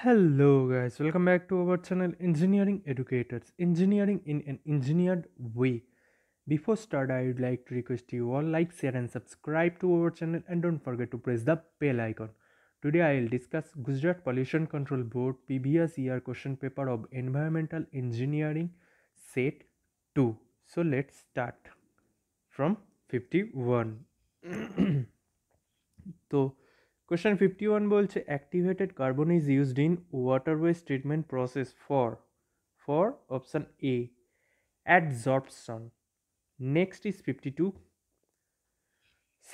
Hello guys, welcome back to our channel Engineering Educators, Engineering in an Engineered Way. Before start, I would like to request you all like, share and subscribe to our channel and don't forget to press the bell icon. Today I will discuss Gujarat Pollution Control Board PBS year question paper of Environmental Engineering Set 2. So let's start from 51. so question fifty one বলছে activated carbon is used in water waste treatment process for for option A adsorption next is fifty two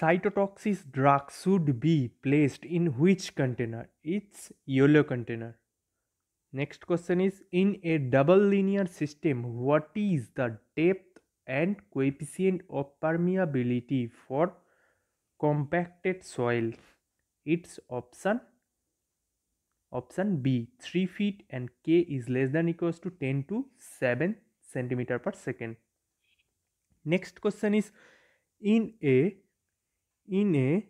cytotoxic drug should be placed in which container it's yellow container next question is in a double linear system what is the depth and coefficient of permeability for compacted soil it's option option B 3 feet and k is less than equals to 10 to 7 centimeter per second next question is in a in a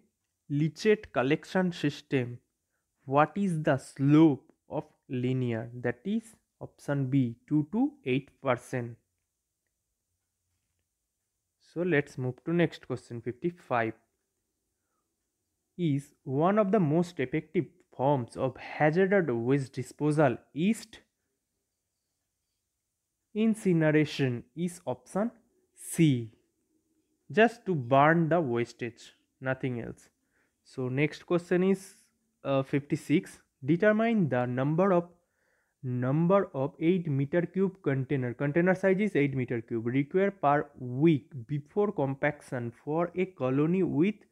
leachate collection system what is the slope of linear that is option B 2 to 8 percent so let's move to next question 55 is one of the most effective forms of hazardous waste disposal East incineration is option C just to burn the wastage nothing else so next question is uh, 56 determine the number of number of 8 meter cube container container size is 8 meter cube required per week before compaction for a colony with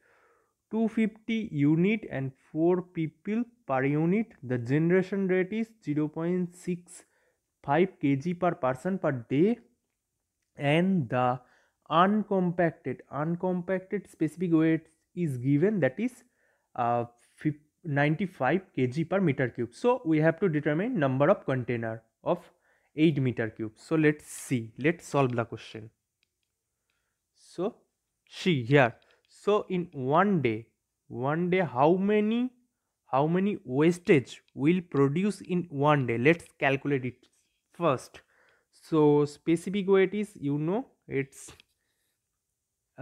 250 unit and 4 people per unit. The generation rate is 0.65 kg per person per day and the uncompacted uncompacted specific weight is given that is uh, 95 kg per meter cube. So we have to determine number of container of 8 meter cube. So let's see let's solve the question. So see here so in one day one day how many how many wastage will produce in one day let's calculate it first so specific weight is you know it's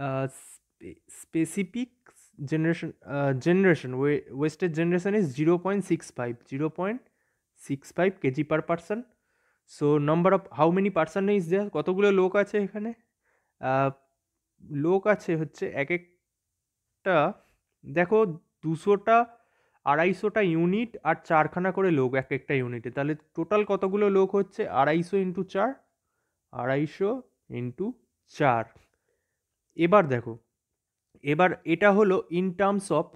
uh, sp specific generation uh, generation wastage generation is 0 0.65 0 0.65 kg per person so number of how many person is there কতগুলো লোক আছে এখানে লোক আছে হচ্ছে এক এক টা দেখো দুশোটা আড়াইশোটা ইউনিট আর চারখানা করে লোক এক একটা ইউনিটে তাহলে টোটাল কতগুলো লোক হচ্ছে আড়াইশো ইন্টু চার আড়াইশো ইন্টু চার এবার দেখো এবার এটা হলো ইন টার্মস অফ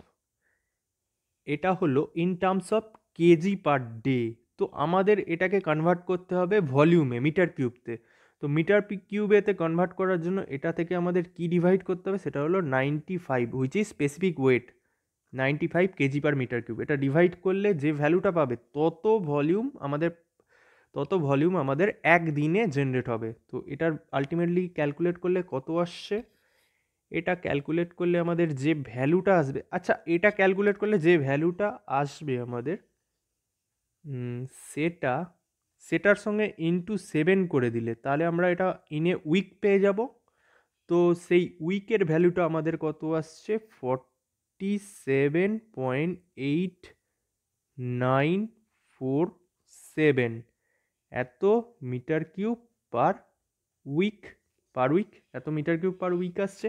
এটা হলো in terms of KG per day তো আমাদের এটাকে কনভার্ট করতে হবে ভলিউমে মিটার কিউবতে তো মিটার পি কিউবেতে কনভার্ট করার জন্য এটা থেকে আমাদের কি ডিভাইড করতে হবে সেটা হলো ninety five which is specific weight ninety five KG per meter cube এটা ডিভাইড করলে যে ভ্যালুটা পাবে তত ভলিউম আমাদের তত ভলিউম আমাদের একদিনে জেনারেট হবে তো এটার আলটিমেটলি ক্যালকুলেট করলে কত আসছে এটা ক্যালকুলেট করলে আমাদের যে ভ্যালুটা আসবে আচ্ছা এটা ক্যালকুলেট করলে যে ভ্যালুটা আসবে আমাদের সেটা সেটার সঙ্গে ইনটু সেভেন করে দিলে তাহলে আমরা এটা ইনে উইক পেয়ে যাব তো সেই উইকের ভ্যালুটা আমাদের কত আসছে forty seven point eight nine four seven এত meter cube per week per week এত মিটার কিউব পার উইক আসছে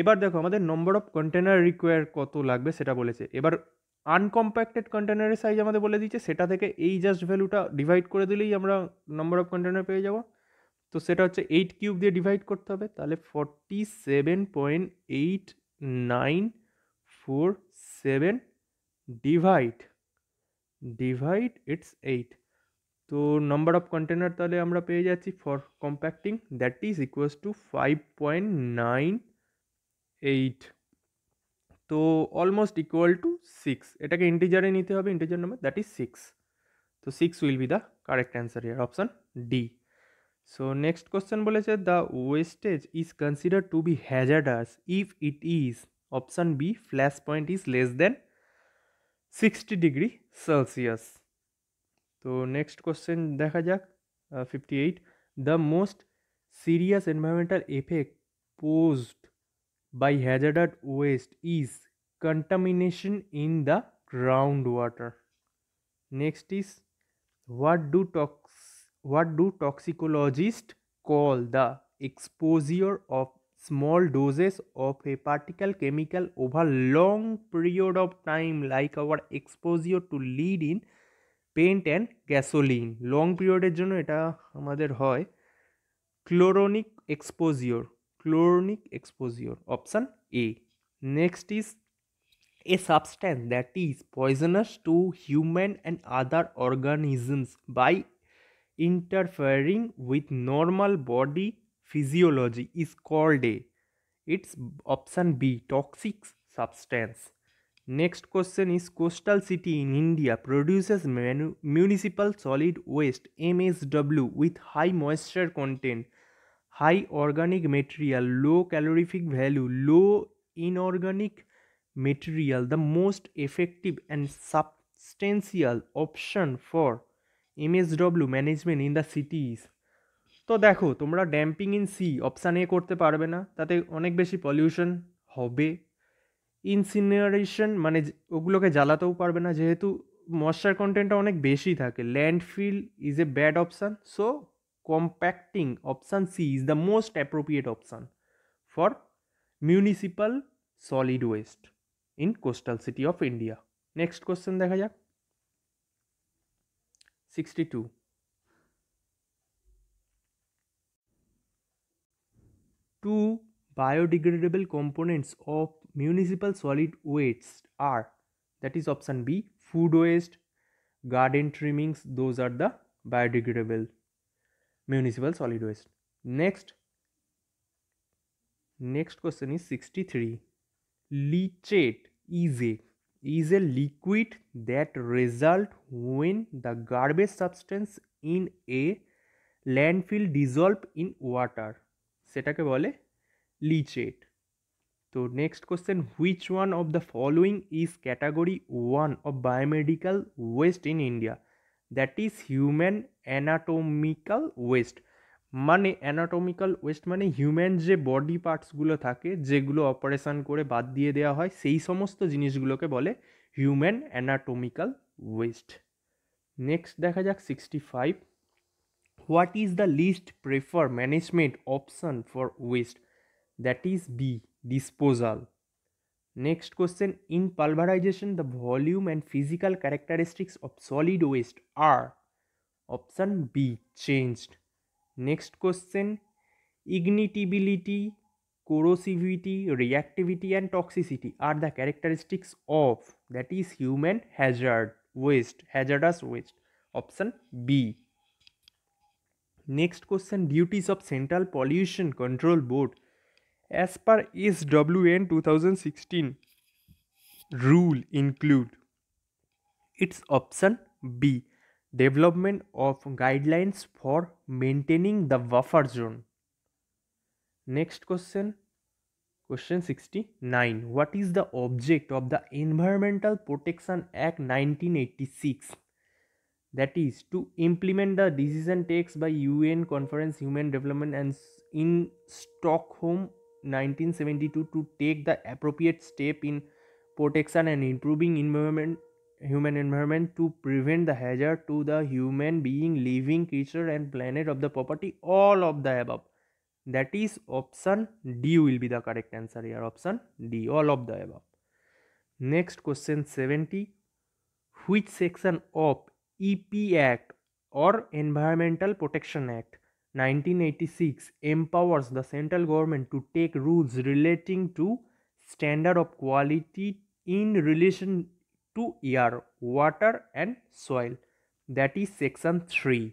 এবার দেখো আমাদের নম্বর অফ কন্টেনার রিকোয়ার কত লাগবে সেটা বলেছে এবার আনকম্প্যাক্টেড কন্টেনারের সাইজ আমাদের বলে দিচ্ছে সেটা থেকে এই জাস্ট ভ্যালুটা ডিভাইড করে দিলেই আমরা নাম্বার অফ কন্টেনার পেয়ে যাব তো সেটা হচ্ছে এইট কিউব দিয়ে ডিভাইড করতে হবে তাহলে forty seven point eight nine four seven divide divide it's eight তো নাম্বার অফ কন্টেনার তাহলে আমরা পেয়ে যাচ্ছি for compacting that is equal to five point nine eight তো অলমোস্ট ইকুয়াল টু সিক্স এটাকে ইন্টিজারে নিতে হবে integer number that is six তো six will be the correct answer yeah option D so next question বলেছে the wastage is consider to be hazardous if it is option B flash point is less than sixty degree Celsius তো next question দেখা যাক fifty eight the most serious environmental effect posed by hazardous waste is contamination in the groundwater. Next is what do tox what do toxicologists call the exposure of small doses of a particle chemical over long period of time like our exposure to lead in paint and gasoline long পিরিয়ডের জন্য এটা আমাদের হয় chronic exposure chloronic exposure option a next is a substance that is poisonous to human and other organisms by interfering with normal body physiology is called a it's option b toxic substance next question is coastal city in india produces municipal solid waste msw with high moisture content high organic material low calorific value low inorganic material the most effective and substantial option for MSW management in the cities তো দেখো তোমরা dumping in C option এ করতে পারবে না তাতে অনেক বেশি পলিউশন হবে ইনসিনারেশন মানে ওগুলোকে জ্বালাতেও পারবে না যেহেতু মশার কন্টেন্টটা অনেক বেশি থাকে landfill is a bad option so compacting option C is the most appropriate option for municipal solid waste in coastal city of India. Next question দেখা যাক 62 two biodegradable components of municipal solid waste are that is option B food waste garden trimmings those are the biodegradable municipal solid waste next next question is sixty three leachate is a is a liquid that result when the garbage substance in a landfill dissolve in water সেটাকে বলে leachate তো next question which one of the following is category one of biomedical waste in India that is human anatomical waste মানে anatomical waste মানে human যে body পার্টসগুলো থাকে যেগুলো operation করে বাদ দিয়ে দেওয়া হয় সেই সমস্ত জিনিসগুলোকে বলে হিউম্যান অ্যানাটমিক্যাল ওয়েস্ট নেক্সট দেখা যাক sixty five what is the least prefer management option for waste that is B disposal Next question In pulverization, the volume and physical characteristics of solid waste are option B changed. Next question Ignitability, corrosivity, reactivity, and toxicity are the characteristics of that is human hazard waste, hazardous waste. Option B. Next question Duties of Central Pollution Control Board as per SWN 2016 rule include its option B development of guidelines for maintaining the buffer zone next question question 69 what is the object of the environmental protection act 1986 that is to implement the decision takes by un conference human development and in stockholm 1972 to take the appropriate step in protection and improving environment human environment to prevent the hazard to the human being living creature and planet of the property all of the above that is option d will be the correct answer here option d all of the above next question 70 which section of ep act or environmental protection act 1986 empowers the central government to take rules relating to standard of quality in relation to air, water and soil. That is section 3.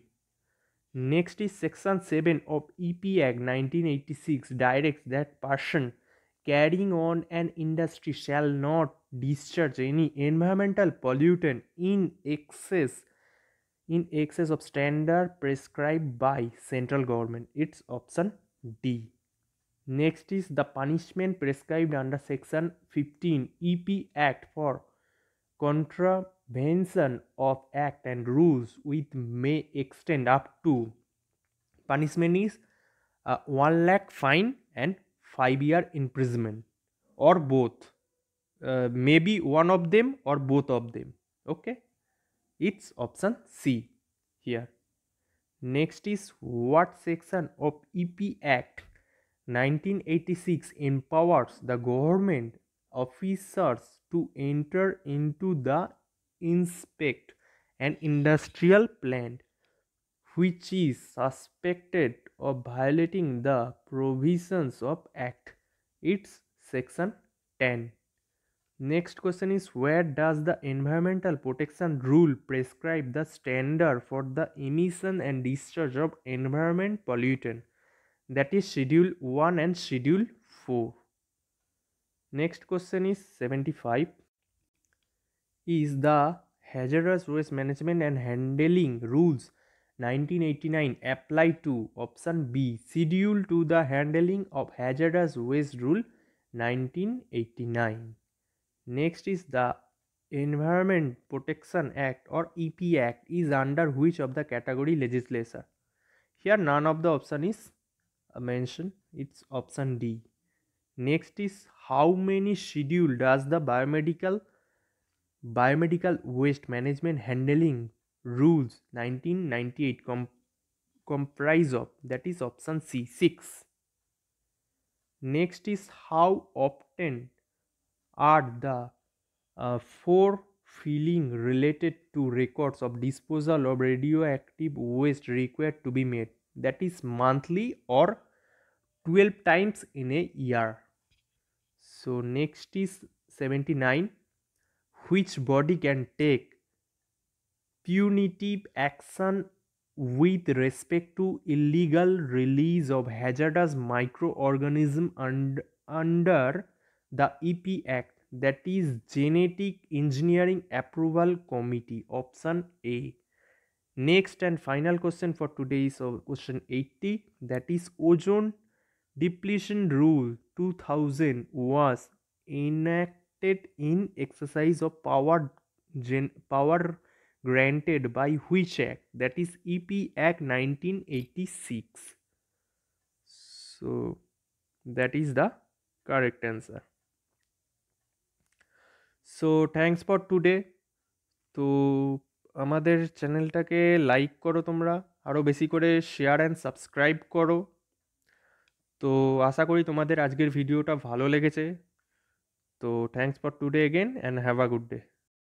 Next is section 7 of EP Act 1986 directs that person carrying on an industry shall not discharge any environmental pollutant in excess in excess of standard prescribed by central government it's option d next is the punishment prescribed under section 15 ep act for contravention of act and rules which may extend up to punishment is uh, 1 lakh fine and 5 year imprisonment or both uh, maybe one of them or both of them okay it's option C here. Next is what section of EP Act 1986 empowers the government officers to enter into the inspect an industrial plant which is suspected of violating the provisions of act it's section 10 Next question is where does the environmental protection rule prescribe the standard for the emission and discharge of environment pollutant that is schedule 1 and schedule 4 next question is 75 is the hazardous waste management and handling rules 1989 apply to option b schedule to the handling of hazardous waste rule 1989 Next is the Environment Protection Act or EP Act is under which of the category legislature? Here none of the option is uh, mentioned. It's option D. Next is how many schedule does the biomedical biomedical waste management handling rules 1998 com comprise of that is option C 6. Next is how often are the uh, four filling related to records of disposal of radioactive waste required to be made that is monthly or 12 times in a year so next is 79 which body can take punitive action with respect to illegal release of hazardous microorganism and under the EP Act that is Genetic Engineering Approval Committee option A. Next and final question for today is uh, question 80 that is ozone depletion rule 2000 was enacted in exercise of power gen power granted by which act that is EP Act 1986 so that is the correct answer so thanks for today তো আমাদের চ্যানেলটাকে like করো তোমরা আরও বেশি করে share and subscribe করো তো আশা করি তোমাদের আজকের ভিডিওটা ভালো লেগেছে তো thanks for today again and have a good day